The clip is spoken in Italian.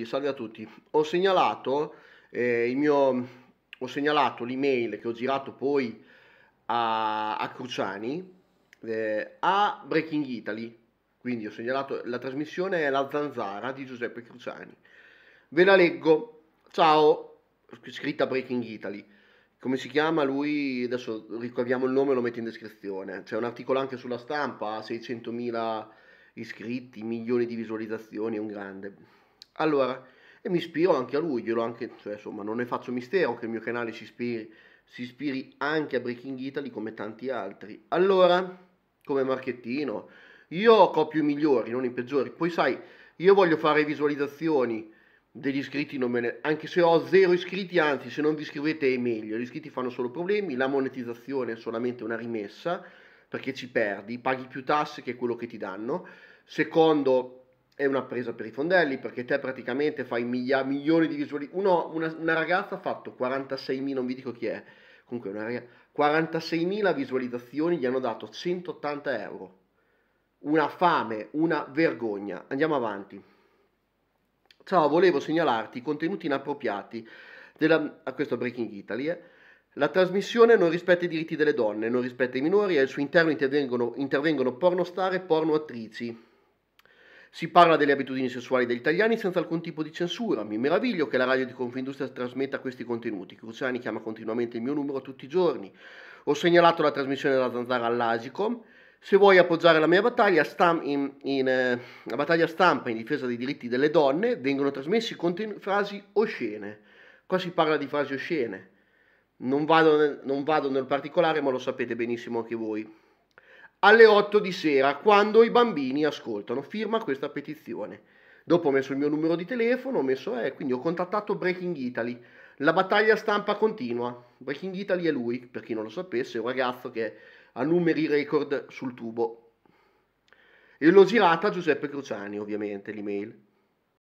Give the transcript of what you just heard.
tutti, salve a tutti. Ho segnalato eh, il mio ho segnalato l'email che ho girato poi a, a Cruciani eh, a Breaking Italy. Quindi ho segnalato la trasmissione è La Zanzara di Giuseppe Cruciani. Ve la leggo. Ciao, scritta Breaking Italy. Come si chiama lui? Adesso ricordiamo il nome e lo metto in descrizione. C'è un articolo anche sulla stampa, 600.000 iscritti, milioni di visualizzazioni, è un grande. Allora, e mi ispiro anche a lui, glielo anche, cioè, insomma, non ne faccio mistero che il mio canale si ispiri, si ispiri anche a Breaking Italy come tanti altri. Allora, come marchettino, io copio i migliori, non i peggiori. Poi sai, io voglio fare visualizzazioni degli iscritti, non me ne... anche se ho zero iscritti, anzi, se non vi iscrivete è meglio. Gli iscritti fanno solo problemi, la monetizzazione è solamente una rimessa perché ci perdi, paghi più tasse che quello che ti danno. Secondo, è una presa per i fondelli perché te praticamente fai miglia, milioni di visualizzazioni. Una, una, ragazza ha fatto 46.000, non vi dico chi è, comunque una ragazza, 46.000 visualizzazioni, gli hanno dato 180 euro. Una fame, una vergogna. Andiamo avanti. Ciao, volevo segnalarti i contenuti inappropriati della, a questo Breaking Italy. Eh. La trasmissione non rispetta i diritti delle donne, non rispetta i minori e al suo interno intervengono, intervengono pornostar e pornoattrici si parla delle abitudini sessuali degli italiani senza alcun tipo di censura. Mi meraviglio che la radio di Confindustria trasmetta questi contenuti. Cruciani chiama continuamente il mio numero tutti i giorni. Ho segnalato la trasmissione della zanzara all'Agicom. Se vuoi appoggiare la mia battaglia, stamp in, in, eh, la battaglia stampa in difesa dei diritti delle donne, vengono trasmessi conten- frasi oscene. Qua si parla di frasi oscene. Non vado, nel, non vado nel particolare, ma lo sapete benissimo anche voi alle 8 di sera, quando i bambini ascoltano. Firma questa petizione. Dopo ho messo il mio numero di telefono, ho messo, eh, quindi ho contattato Breaking Italy. La battaglia stampa continua. Breaking Italy è lui, per chi non lo sapesse, è un ragazzo che ha numeri record sul tubo. E l'ho girata a Giuseppe Cruciani, ovviamente, l'email.